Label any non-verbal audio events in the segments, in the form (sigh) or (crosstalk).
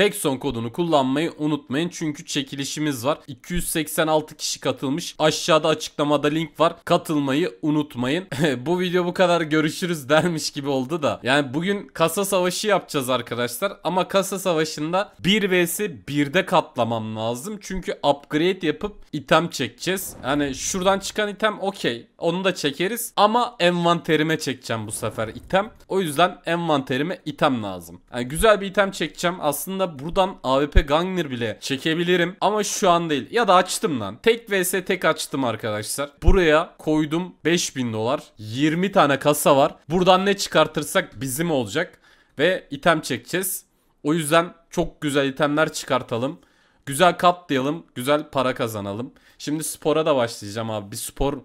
Dexon kodunu kullanmayı unutmayın çünkü çekilişimiz var. 286 kişi katılmış. Aşağıda açıklamada link var. Katılmayı unutmayın. (laughs) bu video bu kadar görüşürüz dermiş gibi oldu da. Yani bugün kasa savaşı yapacağız arkadaşlar. Ama kasa savaşında 1 vs 1'de katlamam lazım. Çünkü upgrade yapıp item çekeceğiz. Yani şuradan çıkan item okey. Onu da çekeriz ama envanterime çekeceğim bu sefer item. O yüzden envanterime item lazım. Yani güzel bir item çekeceğim. Aslında buradan AWP Gangner bile çekebilirim ama şu an değil. Ya da açtım lan. Tek vs tek açtım arkadaşlar. Buraya koydum 5000 dolar. 20 tane kasa var. Buradan ne çıkartırsak bizim olacak. Ve item çekeceğiz. O yüzden çok güzel itemler çıkartalım. Güzel kaplayalım, Güzel para kazanalım. Şimdi spora da başlayacağım abi. Bir spor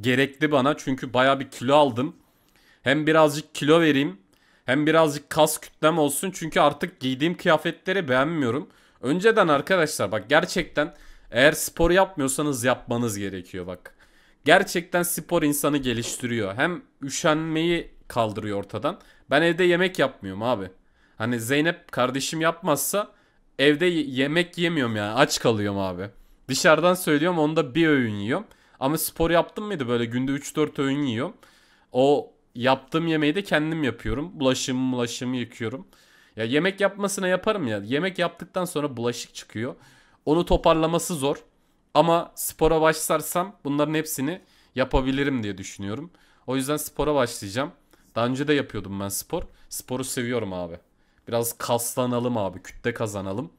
gerekli bana. Çünkü baya bir kilo aldım. Hem birazcık kilo vereyim. Hem birazcık kas kütlem olsun. Çünkü artık giydiğim kıyafetleri beğenmiyorum. Önceden arkadaşlar bak gerçekten eğer spor yapmıyorsanız yapmanız gerekiyor bak. Gerçekten spor insanı geliştiriyor. Hem üşenmeyi kaldırıyor ortadan. Ben evde yemek yapmıyorum abi. Hani Zeynep kardeşim yapmazsa evde yemek yemiyorum yani. Aç kalıyorum abi. Dışarıdan söylüyorum onu da bir öğün yiyorum. Ama spor yaptım mıydı böyle günde 3-4 öğün yiyorum. O yaptığım yemeği de kendim yapıyorum. Bulaşığımı bulaşığımı yıkıyorum. Ya yemek yapmasına yaparım ya. Yemek yaptıktan sonra bulaşık çıkıyor. Onu toparlaması zor. Ama spora başlarsam bunların hepsini yapabilirim diye düşünüyorum. O yüzden spora başlayacağım. Daha önce de yapıyordum ben spor. Sporu seviyorum abi. Biraz kaslanalım abi. Kütle kazanalım.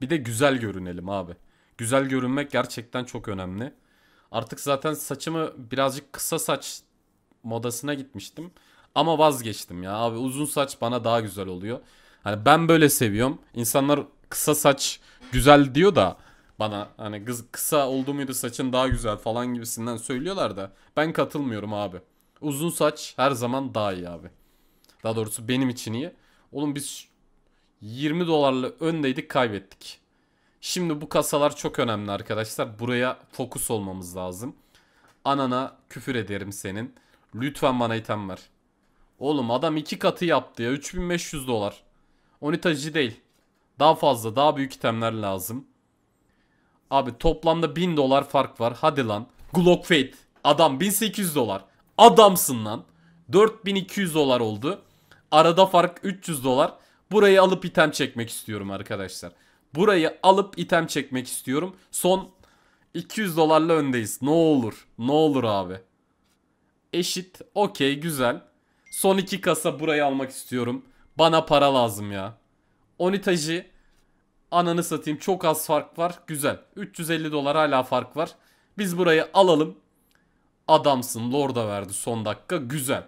Bir de güzel görünelim abi güzel görünmek gerçekten çok önemli. Artık zaten saçımı birazcık kısa saç modasına gitmiştim. Ama vazgeçtim ya abi uzun saç bana daha güzel oluyor. Hani ben böyle seviyorum. İnsanlar kısa saç güzel diyor da bana hani kız kısa oldu muydu saçın daha güzel falan gibisinden söylüyorlar da ben katılmıyorum abi. Uzun saç her zaman daha iyi abi. Daha doğrusu benim için iyi. Oğlum biz 20 dolarla öndeydik kaybettik. Şimdi bu kasalar çok önemli arkadaşlar. Buraya fokus olmamız lazım. Anana küfür ederim senin. Lütfen bana item ver. Oğlum adam iki katı yaptı ya. 3500 dolar. Onitacı değil. Daha fazla daha büyük itemler lazım. Abi toplamda 1000 dolar fark var. Hadi lan. Glock Fate. Adam 1800 dolar. Adamsın lan. 4200 dolar oldu. Arada fark 300 dolar. Burayı alıp item çekmek istiyorum arkadaşlar. Burayı alıp item çekmek istiyorum. Son 200 dolarla öndeyiz. Ne olur. Ne olur abi. Eşit. Okey güzel. Son iki kasa burayı almak istiyorum. Bana para lazım ya. Onitacı ananı satayım çok az fark var. Güzel. 350 dolar hala fark var. Biz burayı alalım. Adamsın. Lord'a verdi son dakika. Güzel.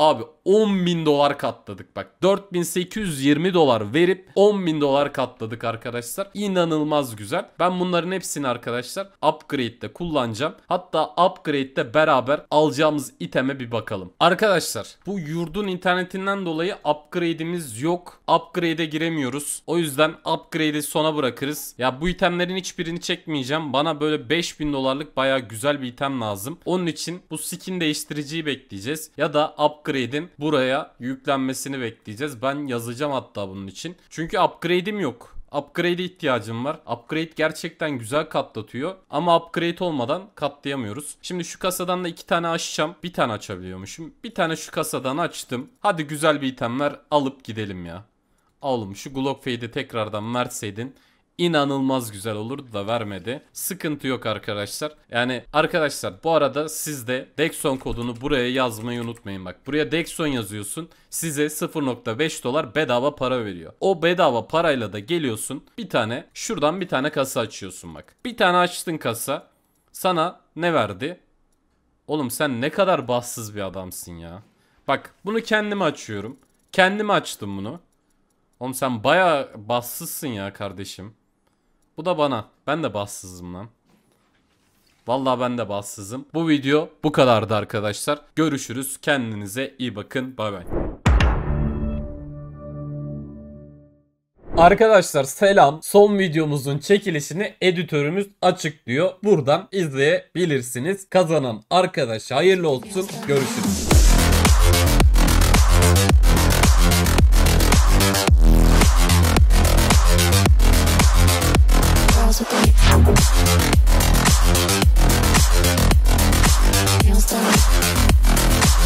Abi 10 bin dolar katladık bak. 4820 dolar verip 10 bin dolar katladık arkadaşlar. İnanılmaz güzel. Ben bunların hepsini arkadaşlar upgrade'de kullanacağım. Hatta upgrade'de beraber alacağımız iteme bir bakalım. Arkadaşlar bu yurdun internetinden dolayı upgrade'imiz yok. Upgrade'e giremiyoruz. O yüzden upgrade'i sona bırakırız. Ya bu itemlerin hiçbirini çekmeyeceğim. Bana böyle 5000 dolarlık baya güzel bir item lazım. Onun için bu skin değiştiriciyi bekleyeceğiz. Ya da upgrade upgrade'in buraya yüklenmesini bekleyeceğiz. Ben yazacağım hatta bunun için. Çünkü upgrade'im yok. Upgrade'e ihtiyacım var. Upgrade gerçekten güzel katlatıyor. Ama upgrade olmadan katlayamıyoruz. Şimdi şu kasadan da iki tane açacağım. Bir tane açabiliyormuşum. Bir tane şu kasadan açtım. Hadi güzel bir itemler alıp gidelim ya. Oğlum şu Glock Fade'i tekrardan verseydin inanılmaz güzel olurdu da vermedi. Sıkıntı yok arkadaşlar. Yani arkadaşlar bu arada siz de Dexon kodunu buraya yazmayı unutmayın. Bak buraya Dexon yazıyorsun. Size 0.5 dolar bedava para veriyor. O bedava parayla da geliyorsun. Bir tane şuradan bir tane kasa açıyorsun bak. Bir tane açtın kasa. Sana ne verdi? Oğlum sen ne kadar bahtsız bir adamsın ya. Bak bunu kendime açıyorum. Kendime açtım bunu. Oğlum sen baya bassızsın ya kardeşim. Bu da bana. Ben de bassızım lan. Vallahi ben de bassızım. Bu video bu kadardı arkadaşlar. Görüşürüz. Kendinize iyi bakın. Bay bay. Arkadaşlar selam. Son videomuzun çekilişini editörümüz açıklıyor. Buradan izleyebilirsiniz. Kazanan arkadaş hayırlı olsun. Görüşürüz.